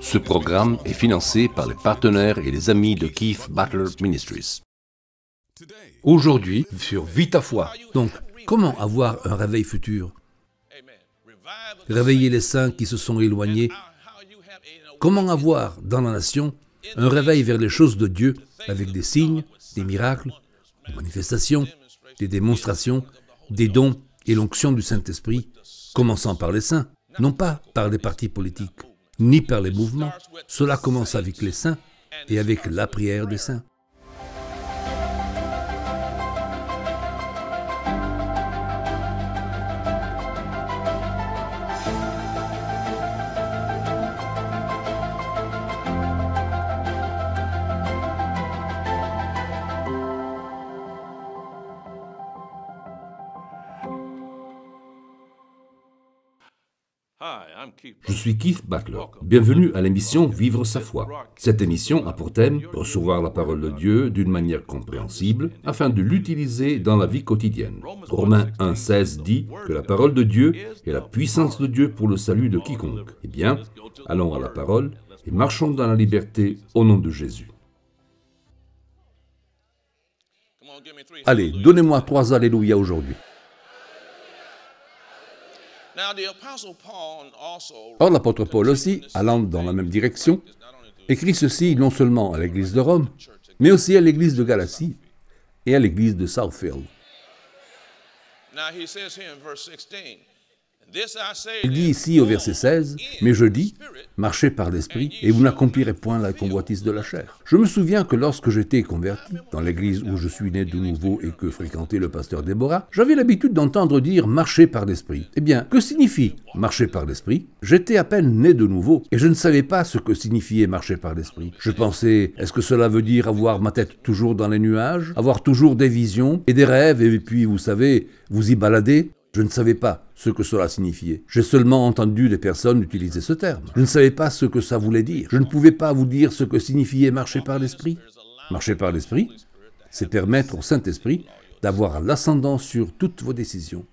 Ce programme est financé par les partenaires et les amis de Keith Butler Ministries. Aujourd'hui, sur Vita Foi. Donc, comment avoir un réveil futur Réveiller les saints qui se sont éloignés. Comment avoir dans la nation un réveil vers les choses de Dieu avec des signes, des miracles, des manifestations, des démonstrations, des dons et l'onction du Saint-Esprit, commençant par les saints, non pas par les partis politiques ni par les mouvements. Cela commence avec les saints et avec la prière des saints. Je suis Keith Butler. Bienvenue à l'émission Vivre sa foi. Cette émission a pour thème recevoir la parole de Dieu d'une manière compréhensible afin de l'utiliser dans la vie quotidienne. Romains 1.16 dit que la parole de Dieu est la puissance de Dieu pour le salut de quiconque. Eh bien, allons à la parole et marchons dans la liberté au nom de Jésus. Allez, donnez-moi trois Alléluia aujourd'hui. Or, l'apôtre Paul aussi, allant dans la même direction, écrit ceci non seulement à l'église de Rome, mais aussi à l'église de Galatie et à l'église de Southfield. Il dit ici au verset 16, Mais je dis, marchez par l'esprit, et vous n'accomplirez point la convoitise de la chair. Je me souviens que lorsque j'étais converti, dans l'église où je suis né de nouveau et que fréquentait le pasteur Déborah, j'avais l'habitude d'entendre dire marcher par l'esprit. Eh bien, que signifie marcher par l'esprit J'étais à peine né de nouveau, et je ne savais pas ce que signifiait marcher par l'esprit. Je pensais, est-ce que cela veut dire avoir ma tête toujours dans les nuages, avoir toujours des visions et des rêves, et puis, vous savez, vous y balader je ne savais pas ce que cela signifiait. J'ai seulement entendu des personnes utiliser ce terme. Je ne savais pas ce que ça voulait dire. Je ne pouvais pas vous dire ce que signifiait marcher par l'esprit. Marcher par l'esprit, c'est permettre au Saint-Esprit d'avoir l'ascendant sur toutes vos décisions.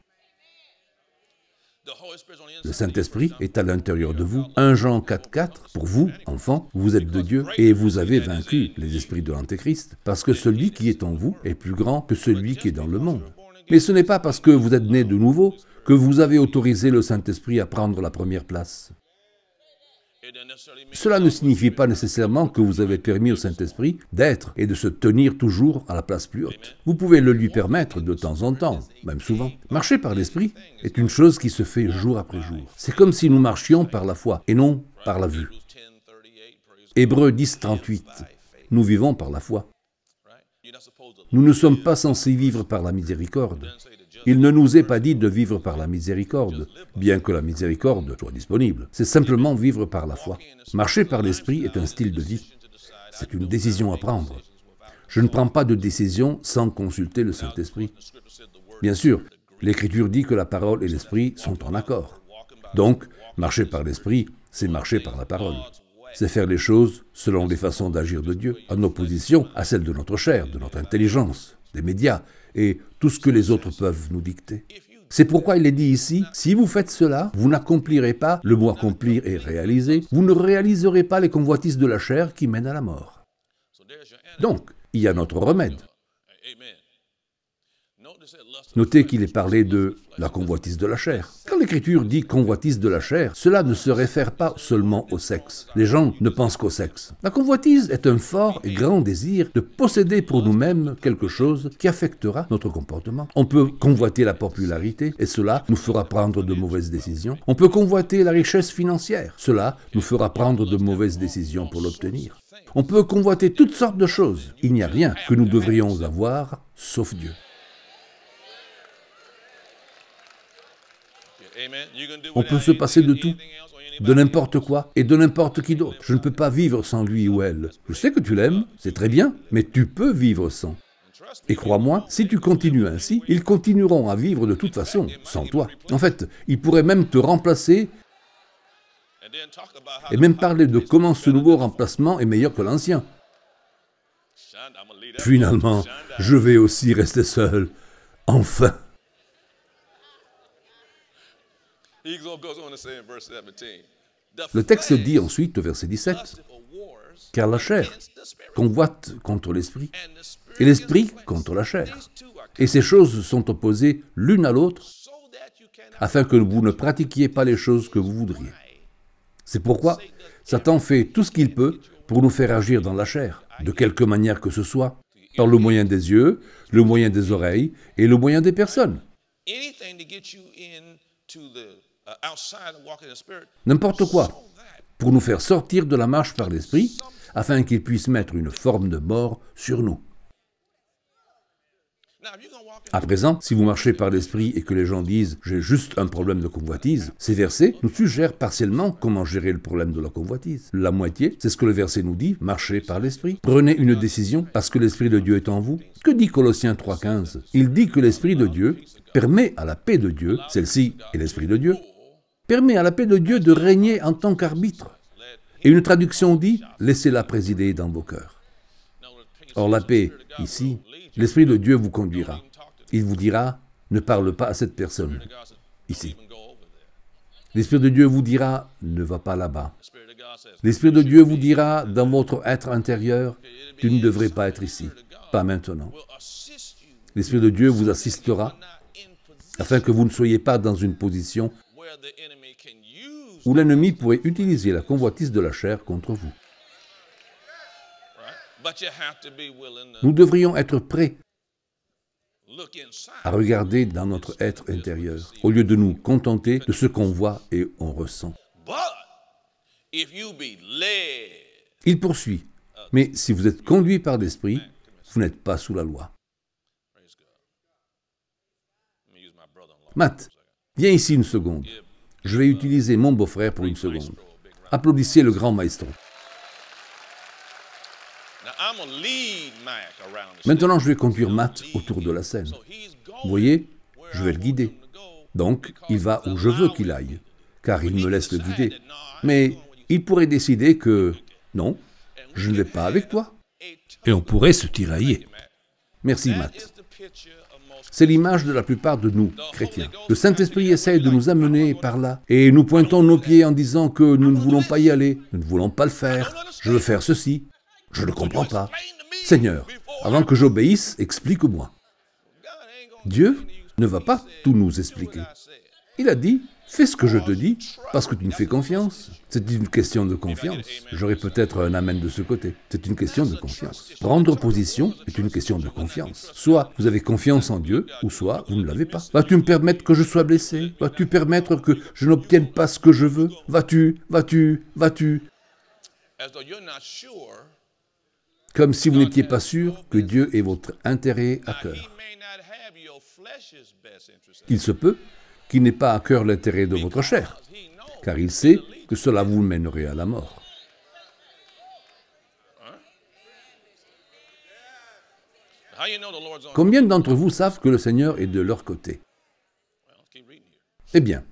Le Saint-Esprit est à l'intérieur de vous. 1 Jean 4.4, pour vous, enfants, vous êtes de Dieu et vous avez vaincu les esprits de l'Antéchrist, parce que celui qui est en vous est plus grand que celui qui est dans le monde. Mais ce n'est pas parce que vous êtes né de nouveau que vous avez autorisé le Saint-Esprit à prendre la première place. Cela ne signifie pas nécessairement que vous avez permis au Saint-Esprit d'être et de se tenir toujours à la place plus haute. Vous pouvez le lui permettre de temps en temps, même souvent. Marcher par l'Esprit est une chose qui se fait jour après jour. C'est comme si nous marchions par la foi et non par la vue. Hébreu 10, 38. Nous vivons par la foi. Nous ne sommes pas censés vivre par la miséricorde. Il ne nous est pas dit de vivre par la miséricorde, bien que la miséricorde soit disponible. C'est simplement vivre par la foi. Marcher par l'esprit est un style de vie. C'est une décision à prendre. Je ne prends pas de décision sans consulter le Saint-Esprit. Bien sûr, l'Écriture dit que la parole et l'esprit sont en accord. Donc, marcher par l'esprit, c'est marcher par la parole c'est faire les choses selon les façons d'agir de Dieu, en opposition à celles de notre chair, de notre intelligence, des médias et tout ce que les autres peuvent nous dicter. C'est pourquoi il est dit ici, si vous faites cela, vous n'accomplirez pas, le mot accomplir et réaliser, vous ne réaliserez pas les convoitises de la chair qui mènent à la mort. Donc, il y a notre remède. Notez qu'il est parlé de la convoitise de la chair. Quand l'Écriture dit convoitise de la chair, cela ne se réfère pas seulement au sexe. Les gens ne pensent qu'au sexe. La convoitise est un fort et grand désir de posséder pour nous-mêmes quelque chose qui affectera notre comportement. On peut convoiter la popularité et cela nous fera prendre de mauvaises décisions. On peut convoiter la richesse financière. Cela nous fera prendre de mauvaises décisions pour l'obtenir. On peut convoiter toutes sortes de choses. Il n'y a rien que nous devrions avoir sauf Dieu. On peut se passer de tout, de n'importe quoi et de n'importe qui d'autre. Je ne peux pas vivre sans lui ou elle. Je sais que tu l'aimes, c'est très bien, mais tu peux vivre sans. Et crois-moi, si tu continues ainsi, ils continueront à vivre de toute façon, sans toi. En fait, ils pourraient même te remplacer et même parler de comment ce nouveau remplacement est meilleur que l'ancien. Finalement, je vais aussi rester seul. Enfin. Le texte dit ensuite au verset 17, car la chair convoite contre l'esprit, et l'esprit contre la chair. Et ces choses sont opposées l'une à l'autre, afin que vous ne pratiquiez pas les choses que vous voudriez. C'est pourquoi Satan fait tout ce qu'il peut pour nous faire agir dans la chair, de quelque manière que ce soit, par le moyen des yeux, le moyen des oreilles et le moyen des personnes. Uh, N'importe quoi, pour nous faire sortir de la marche par l'esprit, afin qu'il puisse mettre une forme de mort sur nous. À présent, si vous marchez par l'esprit et que les gens disent j'ai juste un problème de convoitise, ces versets nous suggèrent partiellement comment gérer le problème de la convoitise. La moitié, c'est ce que le verset nous dit, marchez par l'esprit. Prenez une décision parce que l'esprit de Dieu est en vous. Que dit Colossiens 3.15 Il dit que l'esprit de Dieu permet à la paix de Dieu, celle-ci est l'esprit de Dieu, permet à la paix de Dieu de régner en tant qu'arbitre. Et une traduction dit, laissez-la présider dans vos cœurs. Or la paix, ici, l'Esprit de Dieu vous conduira. Il vous dira, ne parle pas à cette personne, ici. L'Esprit de Dieu vous dira, ne va pas là-bas. L'Esprit de Dieu vous dira, dans votre être intérieur, tu ne devrais pas être ici, pas maintenant. L'Esprit de Dieu vous assistera afin que vous ne soyez pas dans une position où l'ennemi pourrait utiliser la convoitise de la chair contre vous. Nous devrions être prêts à regarder dans notre être intérieur, au lieu de nous contenter de ce qu'on voit et on ressent. Il poursuit, mais si vous êtes conduit par l'esprit, vous n'êtes pas sous la loi. Matt, Viens ici une seconde. Je vais utiliser mon beau-frère pour une seconde. Applaudissez le grand maestro. Maintenant, je vais conduire Matt autour de la scène. Vous voyez, je vais le guider. Donc, il va où je veux qu'il aille, car il me laisse le guider. Mais il pourrait décider que non, je ne vais pas avec toi. Et on pourrait se tirailler. Merci, Matt. C'est l'image de la plupart de nous, chrétiens. Le Saint-Esprit essaye de nous amener par là, et nous pointons nos pieds en disant que nous ne voulons pas y aller, nous ne voulons pas le faire, je veux faire ceci, je ne comprends pas. Seigneur, avant que j'obéisse, explique-moi. Dieu ne va pas tout nous expliquer. Il a dit, Fais ce que je te dis parce que tu me fais confiance. C'est une question de confiance. J'aurais peut-être un amen de ce côté. C'est une question de confiance. Prendre position est une question de confiance. Soit vous avez confiance en Dieu, ou soit vous ne l'avez pas. Vas-tu me permettre que je sois blessé Vas-tu permettre que je n'obtienne pas ce que je veux Vas-tu Vas-tu Vas-tu Comme si vous n'étiez pas sûr que Dieu est votre intérêt à cœur. Il se peut qui n'est pas à cœur l'intérêt de votre chair, car il sait que cela vous mènerait à la mort. Combien d'entre vous savent que le Seigneur est de leur côté Eh bien,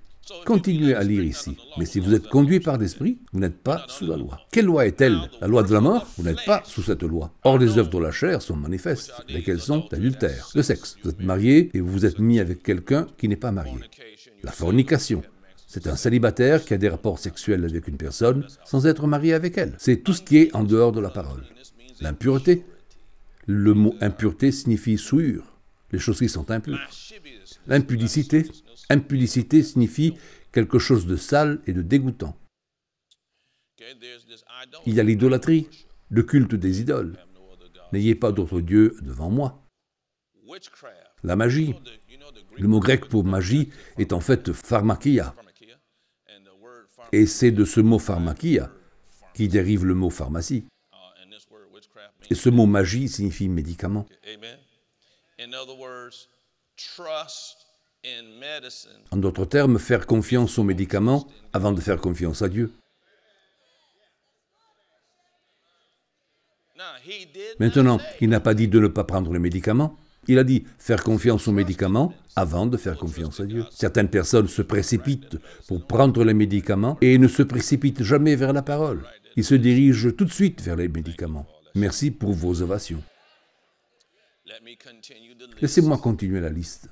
Continuez à lire ici. Mais si vous êtes conduit par l'esprit, vous n'êtes pas sous la loi. Quelle loi est-elle La loi de la mort Vous n'êtes pas sous cette loi. Or, les œuvres de la chair sont manifestes, lesquelles sont L'adultère. le sexe. Vous êtes marié et vous vous êtes mis avec quelqu'un qui n'est pas marié. La fornication, c'est un célibataire qui a des rapports sexuels avec une personne sans être marié avec elle. C'est tout ce qui est en dehors de la parole. L'impureté. Le mot impureté signifie souillure, les choses qui sont impures. L'impudicité, Impudicité signifie quelque chose de sale et de dégoûtant. Il y a l'idolâtrie, le culte des idoles. N'ayez pas d'autre Dieu devant moi. La magie. Le mot grec pour magie est en fait pharmakia. Et c'est de ce mot pharmakia qui dérive le mot pharmacie. Et ce mot magie signifie médicament. En d'autres termes, faire confiance aux médicaments avant de faire confiance à Dieu. Maintenant, il n'a pas dit de ne pas prendre les médicaments. Il a dit faire confiance aux médicaments avant de faire confiance à Dieu. Certaines personnes se précipitent pour prendre les médicaments et ne se précipitent jamais vers la parole. Ils se dirigent tout de suite vers les médicaments. Merci pour vos ovations. Laissez-moi continuer la liste.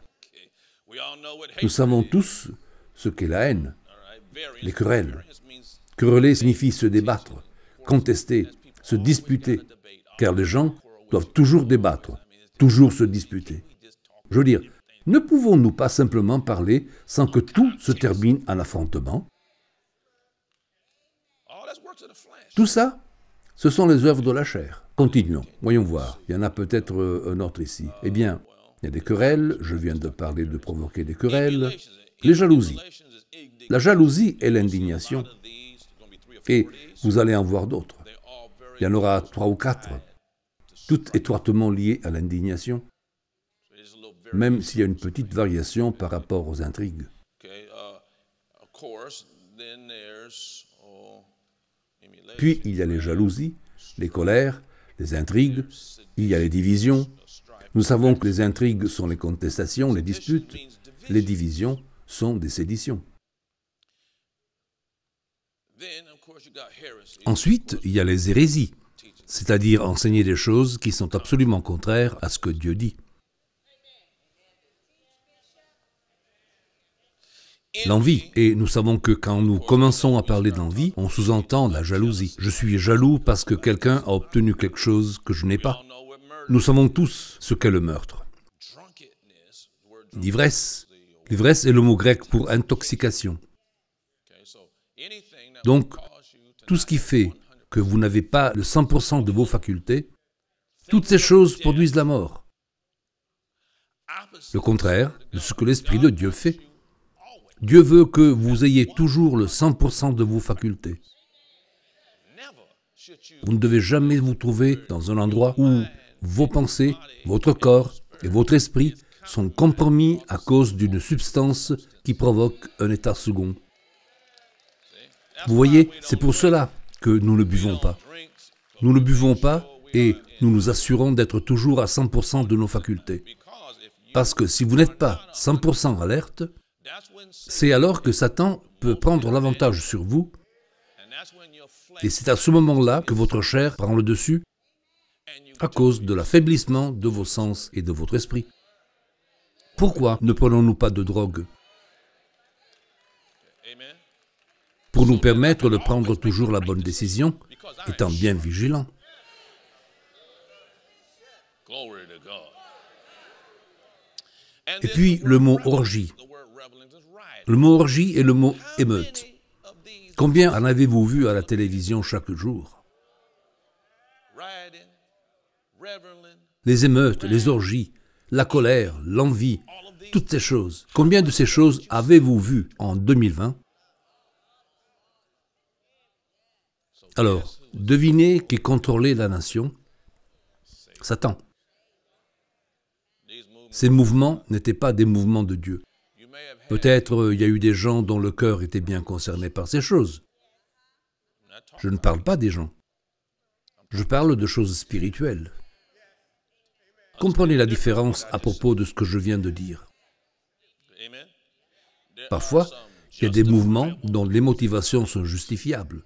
Nous savons tous ce qu'est la haine, les querelles. Quereller signifie se débattre, contester, se disputer, car les gens doivent toujours débattre, toujours se disputer. Je veux dire, ne pouvons-nous pas simplement parler sans que tout se termine en affrontement Tout ça, ce sont les œuvres de la chair. Continuons, voyons voir, il y en a peut-être euh, un autre ici. Eh bien, il y a des querelles, je viens de parler de provoquer des querelles. Les jalousies. La jalousie et l'indignation. Et vous allez en voir d'autres. Il y en aura trois ou quatre, toutes étroitement liées à l'indignation, même s'il y a une petite variation par rapport aux intrigues. Puis il y a les jalousies, les colères, les intrigues, il y a les divisions, nous savons que les intrigues sont les contestations, les disputes, les divisions sont des séditions. Ensuite, il y a les hérésies, c'est-à-dire enseigner des choses qui sont absolument contraires à ce que Dieu dit. L'envie. Et nous savons que quand nous commençons à parler d'envie, on sous-entend la jalousie. Je suis jaloux parce que quelqu'un a obtenu quelque chose que je n'ai pas. Nous savons tous ce qu'est le meurtre. L'ivresse. L'ivresse est le mot grec pour intoxication. Donc, tout ce qui fait que vous n'avez pas le 100% de vos facultés, toutes ces choses produisent la mort. Le contraire de ce que l'Esprit de Dieu fait. Dieu veut que vous ayez toujours le 100% de vos facultés. Vous ne devez jamais vous trouver dans un endroit où vos pensées, votre corps et votre esprit sont compromis à cause d'une substance qui provoque un état second. Vous voyez, c'est pour cela que nous ne buvons pas. Nous ne buvons pas et nous nous assurons d'être toujours à 100% de nos facultés. Parce que si vous n'êtes pas 100% alerte, c'est alors que Satan peut prendre l'avantage sur vous, et c'est à ce moment-là que votre chair prend le dessus, à cause de l'affaiblissement de vos sens et de votre esprit. Pourquoi ne prenons-nous pas de drogue pour nous permettre de prendre toujours la bonne décision, étant bien vigilants. Et puis le mot orgie. Le mot orgie et le mot émeute. Combien en avez-vous vu à la télévision chaque jour les émeutes, les orgies, la colère, l'envie, toutes ces choses. Combien de ces choses avez-vous vues en 2020 Alors, devinez qui contrôlait la nation Satan. Ces mouvements n'étaient pas des mouvements de Dieu. Peut-être euh, il y a eu des gens dont le cœur était bien concerné par ces choses. Je ne parle pas des gens. Je parle de choses spirituelles. Comprenez la différence à propos de ce que je viens de dire. Parfois, il y a des mouvements dont les motivations sont justifiables.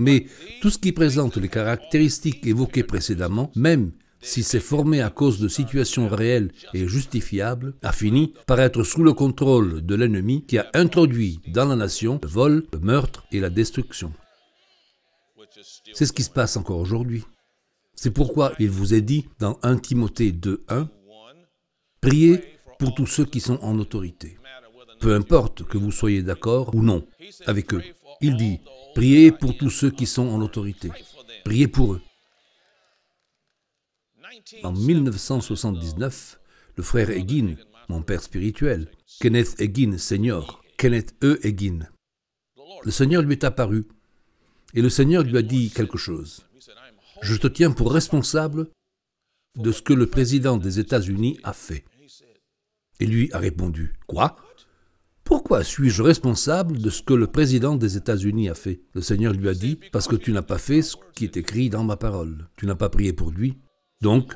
Mais tout ce qui présente les caractéristiques évoquées précédemment, même si c'est formé à cause de situations réelles et justifiables, a fini par être sous le contrôle de l'ennemi qui a introduit dans la nation le vol, le meurtre et la destruction. C'est ce qui se passe encore aujourd'hui. C'est pourquoi il vous est dit dans 1 Timothée 2.1, priez pour tous ceux qui sont en autorité, peu importe que vous soyez d'accord ou non avec eux. Il dit, priez pour tous ceux qui sont en autorité, priez pour eux. En 1979, le frère Egin, mon père spirituel, Kenneth Egin Seigneur, Kenneth E. Egin, le Seigneur lui est apparu et le Seigneur lui a dit quelque chose. Je te tiens pour responsable de ce que le président des États-Unis a fait. Et lui a répondu Quoi Pourquoi suis-je responsable de ce que le président des États-Unis a fait Le Seigneur lui a dit Parce que tu n'as pas fait ce qui est écrit dans ma parole. Tu n'as pas prié pour lui. Donc,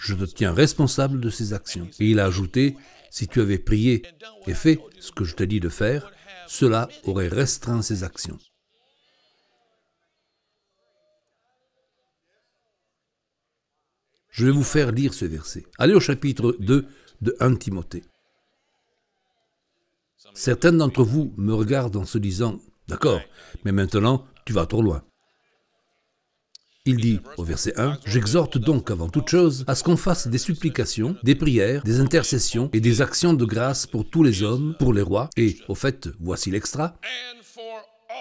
je te tiens responsable de ses actions. Et il a ajouté Si tu avais prié et fait ce que je t'ai dit de faire, cela aurait restreint ses actions. Je vais vous faire lire ce verset. Allez au chapitre 2 de 1 Timothée. Certains d'entre vous me regardent en se disant, d'accord, mais maintenant tu vas trop loin. Il dit au verset 1, J'exhorte donc avant toute chose à ce qu'on fasse des supplications, des prières, des intercessions et des actions de grâce pour tous les hommes, pour les rois, et au fait, voici l'extra,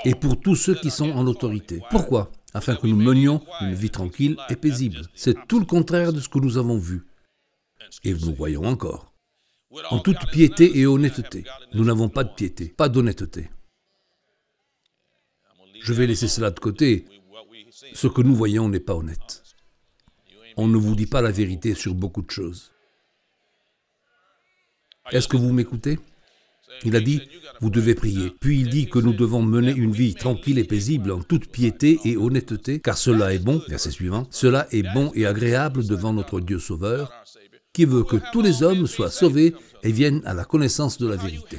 et pour tous ceux qui sont en autorité. Pourquoi afin que nous menions une vie tranquille et paisible. C'est tout le contraire de ce que nous avons vu et nous voyons encore. En toute piété et honnêteté, nous n'avons pas de piété, pas d'honnêteté. Je vais laisser cela de côté. Ce que nous voyons n'est pas honnête. On ne vous dit pas la vérité sur beaucoup de choses. Est-ce que vous m'écoutez il a dit, vous devez prier. Puis il dit que nous devons mener une vie tranquille et paisible en toute piété et honnêteté, car cela est bon, verset suivant, cela est bon et agréable devant notre Dieu Sauveur, qui veut que tous les hommes soient sauvés et viennent à la connaissance de la vérité.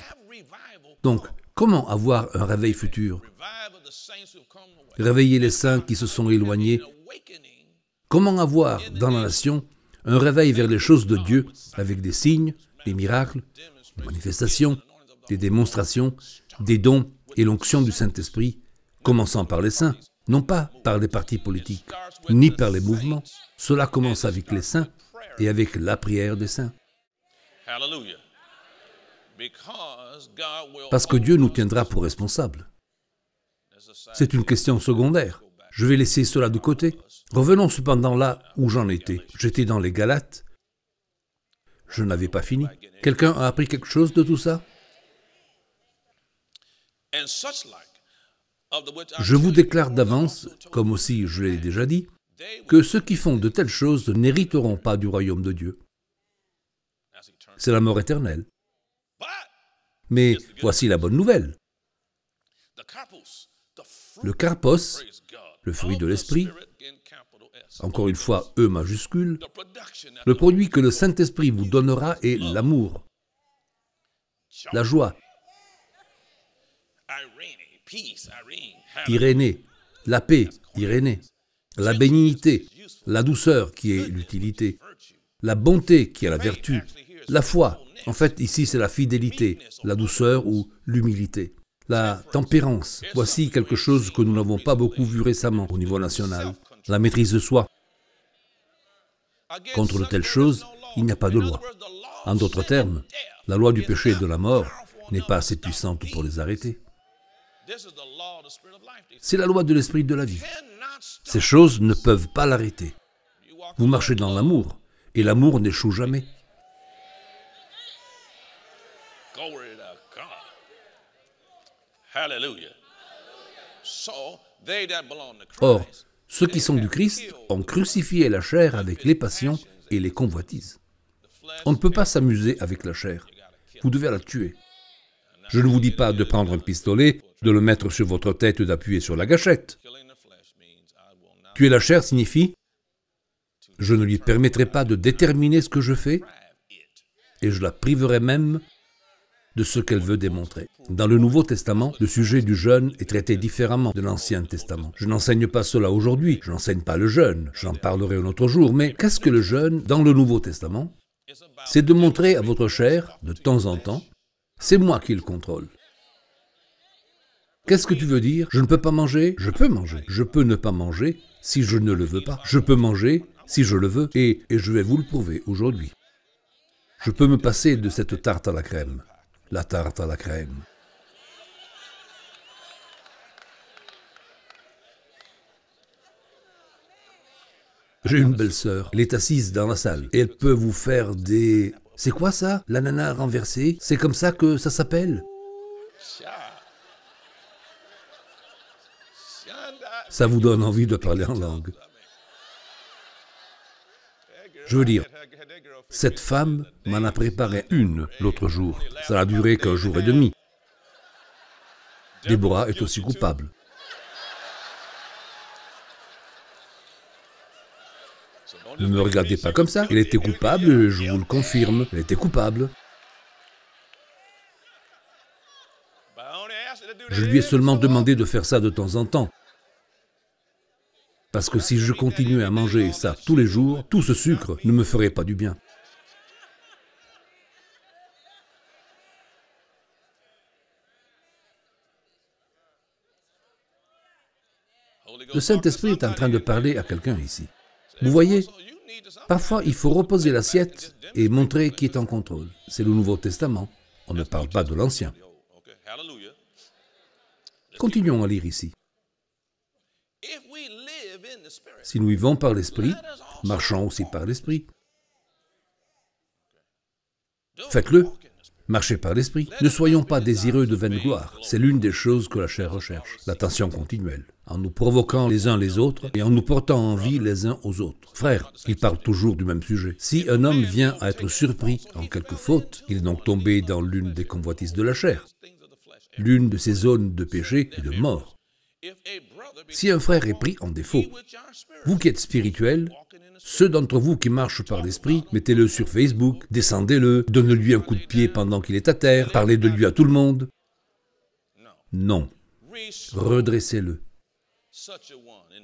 Donc, comment avoir un réveil futur Réveiller les saints qui se sont éloignés. Comment avoir dans la nation un réveil vers les choses de Dieu avec des signes, des miracles, des manifestations des démonstrations, des dons et l'onction du Saint-Esprit, commençant par les saints, non pas par les partis politiques, ni par les mouvements. Cela commence avec les saints et avec la prière des saints. Parce que Dieu nous tiendra pour responsables. C'est une question secondaire. Je vais laisser cela de côté. Revenons cependant là où j'en étais. J'étais dans les Galates. Je n'avais pas fini. Quelqu'un a appris quelque chose de tout ça je vous déclare d'avance, comme aussi je l'ai déjà dit, que ceux qui font de telles choses n'hériteront pas du royaume de Dieu. C'est la mort éternelle. Mais voici la bonne nouvelle. Le carpos, le fruit de l'esprit, encore une fois E majuscule, le produit que le Saint-Esprit vous donnera est l'amour, la joie, Irénée, la paix, Irénée, la bénignité, la douceur qui est l'utilité, la bonté qui est la vertu, la foi, en fait ici c'est la fidélité, la oh, douceur ou l'humilité, la tempérance, voici quelque chose que nous n'avons pas beaucoup vu récemment au niveau national, la maîtrise de soi. Contre de telles choses, il n'y a pas de loi. En d'autres termes, la loi du péché et de la mort n'est pas assez puissante pour les arrêter. C'est la loi de l'esprit de la vie. Ces choses ne peuvent pas l'arrêter. Vous marchez dans l'amour, et l'amour n'échoue jamais. Or, ceux qui sont du Christ ont crucifié la chair avec les passions et les convoitises. On ne peut pas s'amuser avec la chair. Vous devez la tuer. Je ne vous dis pas de prendre un pistolet de le mettre sur votre tête et d'appuyer sur la gâchette. Tuer la chair signifie je ne lui permettrai pas de déterminer ce que je fais et je la priverai même de ce qu'elle veut démontrer. Dans le Nouveau Testament, le sujet du jeûne est traité différemment de l'Ancien Testament. Je n'enseigne pas cela aujourd'hui, je n'enseigne pas le jeûne, j'en parlerai un autre jour, mais qu'est-ce que le jeûne dans le Nouveau Testament C'est de montrer à votre chair, de temps en temps, c'est moi qui le contrôle. Qu'est-ce que tu veux dire Je ne peux pas manger Je peux manger. Je peux ne pas manger si je ne le veux pas. Je peux manger si je le veux et, et je vais vous le prouver aujourd'hui. Je peux me passer de cette tarte à la crème. La tarte à la crème. J'ai une belle sœur, elle est assise dans la salle et elle peut vous faire des... C'est quoi ça L'ananas renversé C'est comme ça que ça s'appelle ça vous donne envie de parler en langue. Je veux dire, cette femme m'en a préparé une l'autre jour. Ça n'a duré qu'un jour et demi. Deborah est aussi coupable. Ne me regardez pas comme ça. Elle était coupable, je vous le confirme. Elle était coupable. Je lui ai seulement demandé de faire ça de temps en temps. Parce que si je continuais à manger ça tous les jours, tout ce sucre ne me ferait pas du bien. Le Saint-Esprit est en train de parler à quelqu'un ici. Vous voyez, parfois il faut reposer l'assiette et montrer qui est en contrôle. C'est le Nouveau Testament. On ne parle pas de l'Ancien. Continuons à lire ici. Si nous vivons par l'Esprit, marchons aussi par l'Esprit. Faites-le. Marchez par l'Esprit. Ne soyons pas désireux de vaine gloire. C'est l'une des choses que la chair recherche, L'attention continuelle, en nous provoquant les uns les autres et en nous portant envie les uns aux autres. Frères, il parle toujours du même sujet. Si un homme vient à être surpris en quelque faute, il est donc tombé dans l'une des convoitises de la chair l'une de ces zones de péché et de mort. Si un frère est pris en défaut, vous qui êtes spirituels, ceux d'entre vous qui marchent par l'esprit, mettez-le sur Facebook, descendez-le, donnez-lui un coup de pied pendant qu'il est à terre, parlez de lui à tout le monde. Non. Redressez-le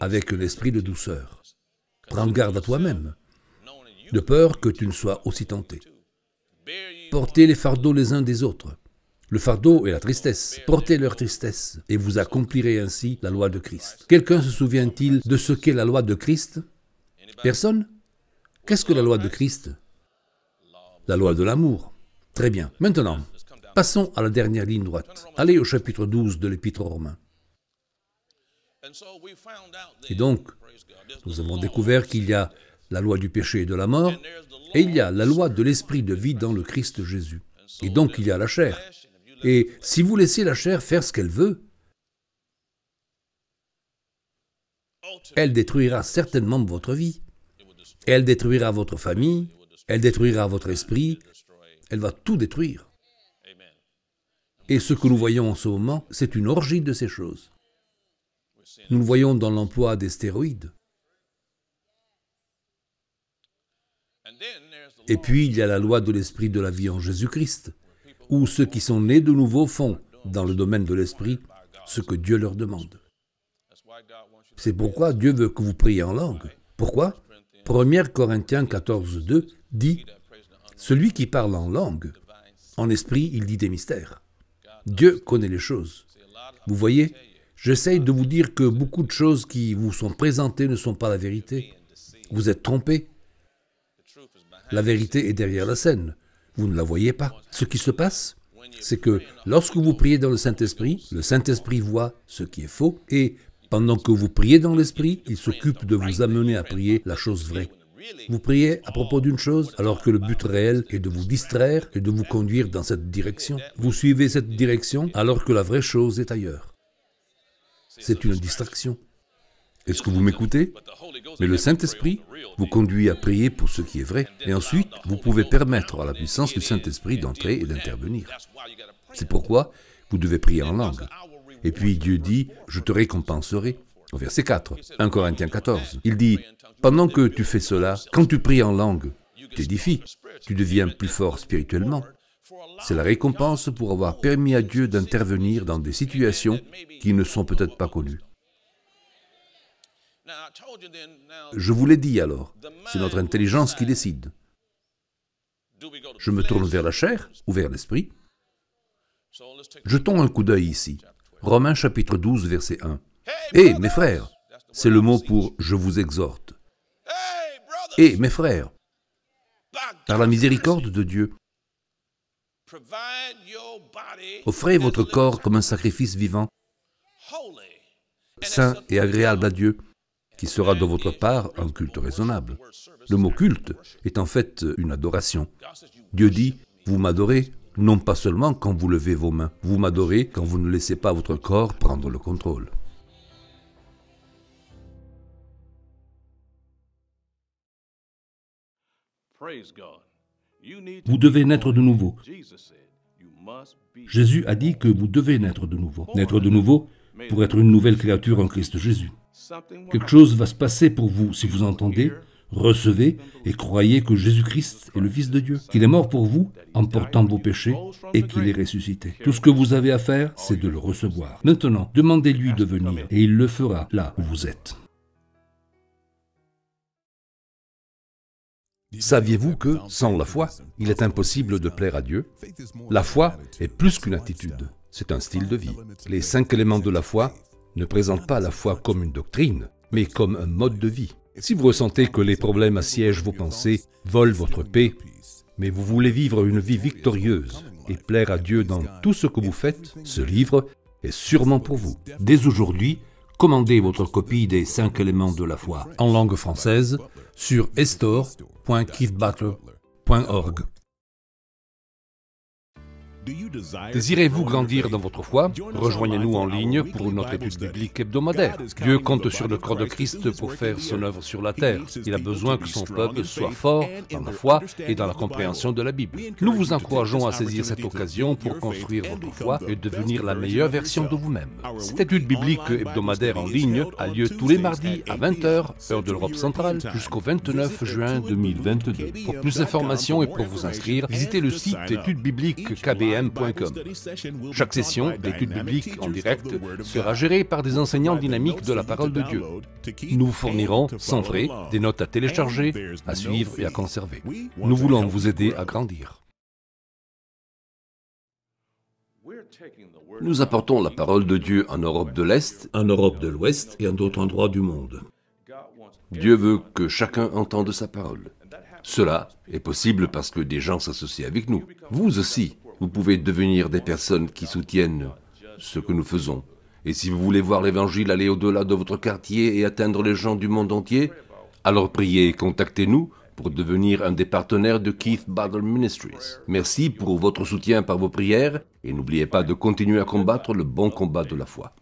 avec l'esprit de douceur. Prends garde à toi-même, de peur que tu ne sois aussi tenté. Portez les fardeaux les uns des autres. Le fardeau et la tristesse. Portez leur tristesse et vous accomplirez ainsi la loi de Christ. Quelqu'un se souvient-il de ce qu'est la loi de Christ Personne Qu'est-ce que la loi de Christ La loi de l'amour. Très bien. Maintenant, passons à la dernière ligne droite. Allez au chapitre 12 de l'Épître aux Romains. Et donc, nous avons découvert qu'il y a la loi du péché et de la mort, et il y a la loi de l'esprit de vie dans le Christ Jésus. Et donc il y a la chair, et si vous laissez la chair faire ce qu'elle veut, elle détruira certainement votre vie. Elle détruira votre famille, elle détruira votre esprit, elle va tout détruire. Et ce que nous voyons en ce moment, c'est une orgie de ces choses. Nous le voyons dans l'emploi des stéroïdes. Et puis il y a la loi de l'esprit de la vie en Jésus-Christ ou ceux qui sont nés de nouveau font, dans le domaine de l'esprit, ce que Dieu leur demande. C'est pourquoi Dieu veut que vous priez en langue. Pourquoi 1 Corinthiens 14, 2 dit Celui qui parle en langue, en esprit, il dit des mystères. Dieu connaît les choses. Vous voyez, j'essaye de vous dire que beaucoup de choses qui vous sont présentées ne sont pas la vérité. Vous êtes trompés. La vérité est derrière la scène vous ne la voyez pas. Ce qui se passe, c'est que lorsque vous priez dans le Saint-Esprit, le Saint-Esprit voit ce qui est faux, et pendant que vous priez dans l'Esprit, il s'occupe de vous amener à prier la chose vraie. Vous priez à propos d'une chose alors que le but réel est de vous distraire et de vous conduire dans cette direction. Vous suivez cette direction alors que la vraie chose est ailleurs. C'est une distraction. Est-ce que vous m'écoutez Mais le Saint-Esprit vous conduit à prier pour ce qui est vrai, et ensuite vous pouvez permettre à la puissance du Saint-Esprit d'entrer et d'intervenir. C'est pourquoi vous devez prier en langue. Et puis Dieu dit, je te récompenserai. Au verset 4, 1 Corinthiens 14, il dit, pendant que tu fais cela, quand tu pries en langue, tu t'édifies, tu deviens plus fort spirituellement. C'est la récompense pour avoir permis à Dieu d'intervenir dans des situations qui ne sont peut-être pas connues. Je vous l'ai dit alors, c'est notre intelligence qui décide. Je me tourne vers la chair ou vers l'esprit Jetons un coup d'œil ici. Romains chapitre 12, verset 1. Hé, eh, mes frères C'est le mot pour je vous exhorte. Hé, eh, mes frères Par la miséricorde de Dieu, offrez votre corps comme un sacrifice vivant, saint et agréable à Dieu, qui sera de votre part un culte raisonnable. Le mot culte est en fait une adoration. Dieu dit, vous m'adorez non pas seulement quand vous levez vos mains, vous m'adorez quand vous ne laissez pas votre corps prendre le contrôle. Vous devez naître de nouveau. Jésus a dit que vous devez naître de nouveau. Naître de nouveau pour être une nouvelle créature en Christ Jésus. Quelque chose va se passer pour vous si vous entendez, recevez et croyez que Jésus-Christ est le Fils de Dieu, qu'il est mort pour vous en portant vos péchés et qu'il est ressuscité. Tout ce que vous avez à faire, c'est de le recevoir. Maintenant, demandez-lui de venir et il le fera là où vous êtes. Saviez-vous que, sans la foi, il est impossible de plaire à Dieu La foi est plus qu'une attitude, c'est un style de vie. Les cinq éléments de la foi ne présente pas la foi comme une doctrine, mais comme un mode de vie. Si vous ressentez que les problèmes assiègent vos pensées, volent votre paix, mais vous voulez vivre une vie victorieuse et plaire à Dieu dans tout ce que vous faites, ce livre est sûrement pour vous. Dès aujourd'hui, commandez votre copie des 5 éléments de la foi en langue française sur estore.keithbutler.org. Désirez-vous grandir dans votre foi Rejoignez-nous en ligne pour notre étude biblique hebdomadaire. Dieu compte sur le corps de Christ pour faire son œuvre sur la terre. Il a besoin que son peuple soit fort dans la foi et dans la compréhension de la Bible. Nous vous encourageons à saisir cette occasion pour construire votre foi et devenir la meilleure version de vous-même. Cette étude biblique hebdomadaire en ligne a lieu tous les mardis à 20h, heure de l'Europe centrale, jusqu'au 29 juin 2022. Pour plus d'informations et pour vous inscrire, visitez le site étude biblique chaque session d'études bibliques en direct sera gérée par des enseignants dynamiques de la parole de Dieu. Nous fournirons, sans frais, des notes à télécharger, à suivre et à conserver. Nous voulons vous aider à grandir. Nous apportons la parole de Dieu en Europe de l'Est, en Europe de l'Ouest et en d'autres endroits du monde. Dieu veut que chacun entende sa parole. Cela est possible parce que des gens s'associent avec nous. Vous aussi, vous pouvez devenir des personnes qui soutiennent ce que nous faisons. Et si vous voulez voir l'Évangile aller au-delà de votre quartier et atteindre les gens du monde entier, alors priez et contactez-nous pour devenir un des partenaires de Keith Battle Ministries. Merci pour votre soutien par vos prières et n'oubliez pas de continuer à combattre le bon combat de la foi.